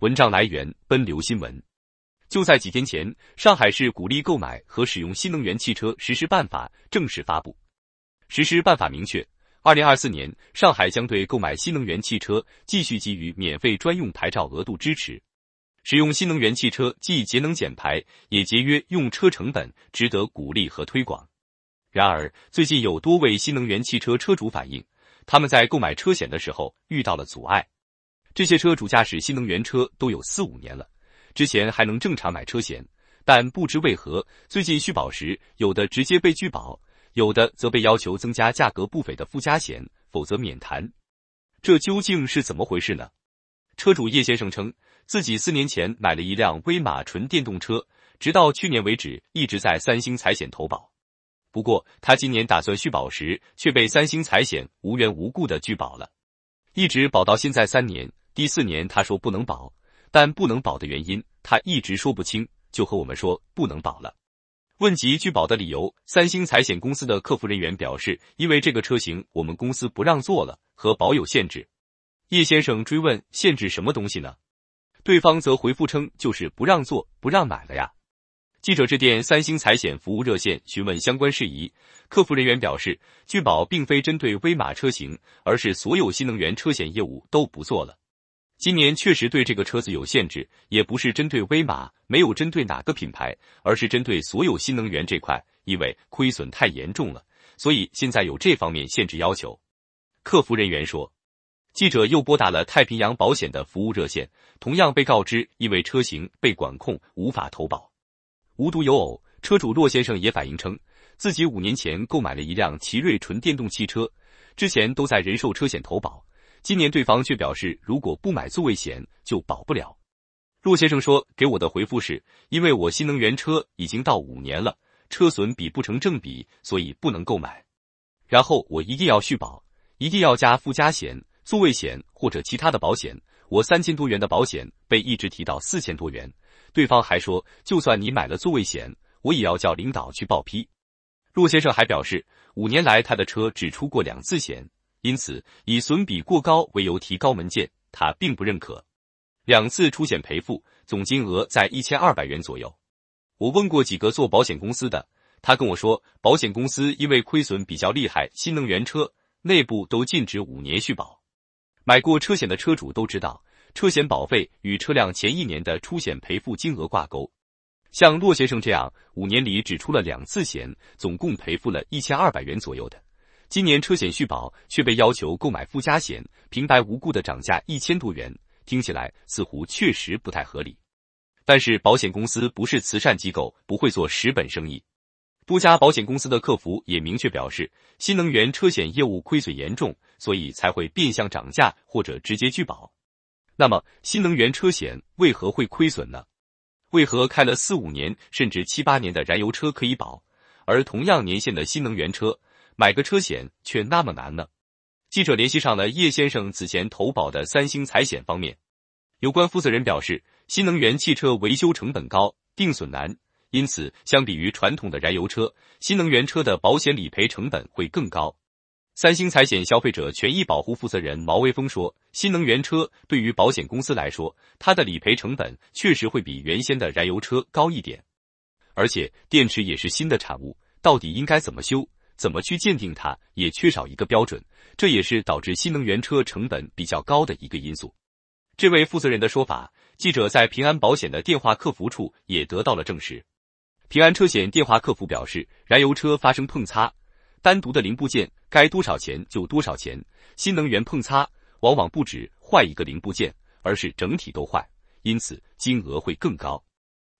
文章来源：奔流新闻。就在几天前，上海市鼓励购买和使用新能源汽车实施办法正式发布。实施办法明确，二零二四年上海将对购买新能源汽车继续给予免费专用牌照额度支持。使用新能源汽车既节能减排，也节约用车成本，值得鼓励和推广。然而，最近有多位新能源汽车车主反映，他们在购买车险的时候遇到了阻碍。这些车主驾驶新能源车都有四五年了，之前还能正常买车险，但不知为何，最近续保时，有的直接被拒保，有的则被要求增加价格不菲的附加险，否则免谈。这究竟是怎么回事呢？车主叶先生称，自己四年前买了一辆威马纯电动车，直到去年为止一直在三星财险投保。不过，他今年打算续保时却被三星财险无缘无故的拒保了，一直保到现在三年。第四年，他说不能保，但不能保的原因他一直说不清，就和我们说不能保了。问及拒保的理由，三星财险公司的客服人员表示，因为这个车型，我们公司不让做了，和保有限制。叶先生追问限制什么东西呢？对方则回复称，就是不让做，不让买了呀。记者致电三星财险服务热线询问相关事宜，客服人员表示，拒保并非针对威马车型，而是所有新能源车险业务都不做了。今年确实对这个车子有限制，也不是针对威马，没有针对哪个品牌，而是针对所有新能源这块，因为亏损太严重了，所以现在有这方面限制要求。客服人员说，记者又拨打了太平洋保险的服务热线，同样被告知因为车型被管控，无法投保。无独有偶，车主骆先生也反映称，自己五年前购买了一辆奇瑞纯电动汽车，之前都在人寿车险投保。今年对方却表示，如果不买座位险就保不了。陆先生说，给我的回复是因为我新能源车已经到五年了，车损比不成正比，所以不能购买。然后我一定要续保，一定要加附加险、座位险或者其他的保险。我三千多元的保险被一直提到四千多元。对方还说，就算你买了座位险，我也要叫领导去报批。陆先生还表示，五年来他的车只出过两次险。因此，以损比过高为由提高门限，他并不认可。两次出险赔付总金额在一千二百元左右。我问过几个做保险公司的，他跟我说，保险公司因为亏损比较厉害，新能源车内部都禁止五年续保。买过车险的车主都知道，车险保费与车辆前一年的出险赔付金额挂钩。像骆先生这样五年里只出了两次险，总共赔付了一千二百元左右的。今年车险续保却被要求购买附加险，平白无故的涨价一千多元，听起来似乎确实不太合理。但是保险公司不是慈善机构，不会做十本生意。多家保险公司的客服也明确表示，新能源车险业务亏损严重，所以才会变相涨价或者直接拒保。那么，新能源车险为何会亏损呢？为何开了四五年甚至七八年的燃油车可以保，而同样年限的新能源车？买个车险却那么难呢？记者联系上了叶先生此前投保的三星财险方面，有关负责人表示，新能源汽车维修成本高，定损难，因此相比于传统的燃油车，新能源车的保险理赔成本会更高。三星财险消费者权益保护负责人毛威峰说：“新能源车对于保险公司来说，它的理赔成本确实会比原先的燃油车高一点，而且电池也是新的产物，到底应该怎么修？”怎么去鉴定它也缺少一个标准，这也是导致新能源车成本比较高的一个因素。这位负责人的说法，记者在平安保险的电话客服处也得到了证实。平安车险电话客服表示，燃油车发生碰擦，单独的零部件该多少钱就多少钱；新能源碰擦往往不止坏一个零部件，而是整体都坏，因此金额会更高。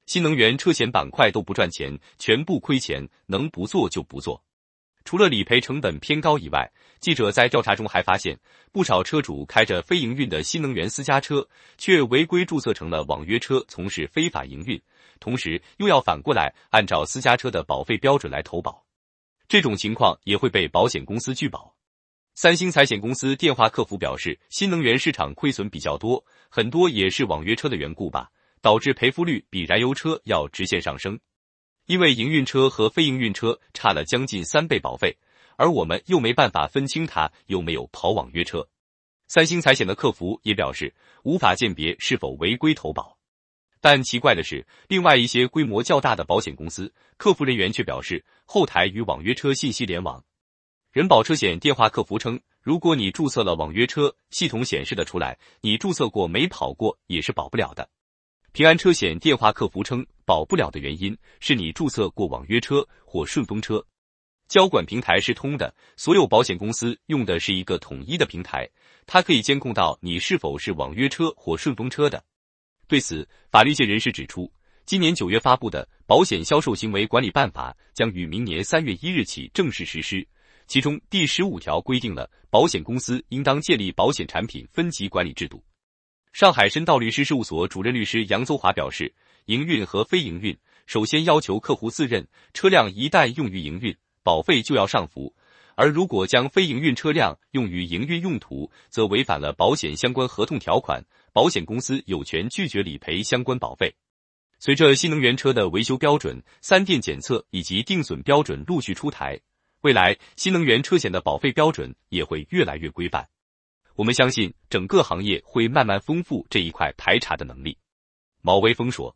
新能源车险板块都不赚钱，全部亏钱，能不做就不做。除了理赔成本偏高以外，记者在调查中还发现，不少车主开着非营运的新能源私家车，却违规注册成了网约车，从事非法营运，同时又要反过来按照私家车的保费标准来投保，这种情况也会被保险公司拒保。三星财险公司电话客服表示，新能源市场亏损比较多，很多也是网约车的缘故吧，导致赔付率比燃油车要直线上升。因为营运车和非营运车差了将近三倍保费，而我们又没办法分清它有没有跑网约车。三星财险的客服也表示无法鉴别是否违规投保。但奇怪的是，另外一些规模较大的保险公司客服人员却表示，后台与网约车信息联网。人保车险电话客服称，如果你注册了网约车，系统显示的出来，你注册过没跑过也是保不了的。平安车险电话客服称。保不了的原因是你注册过网约车或顺风车，交管平台是通的，所有保险公司用的是一个统一的平台，它可以监控到你是否是网约车或顺风车的。对此，法律界人士指出，今年九月发布的《保险销售行为管理办法》将于明年三月一日起正式实施，其中第十五条规定了保险公司应当建立保险产品分级管理制度。上海申道律师事务所主任律师杨宗华表示。营运和非营运首先要求客户自认车辆一旦用于营运，保费就要上浮；而如果将非营运车辆用于营运用途，则违反了保险相关合同条款，保险公司有权拒绝理赔相关保费。随着新能源车的维修标准、三电检测以及定损标准陆续出台，未来新能源车险的保费标准也会越来越规范。我们相信，整个行业会慢慢丰富这一块排查的能力。”毛威峰说。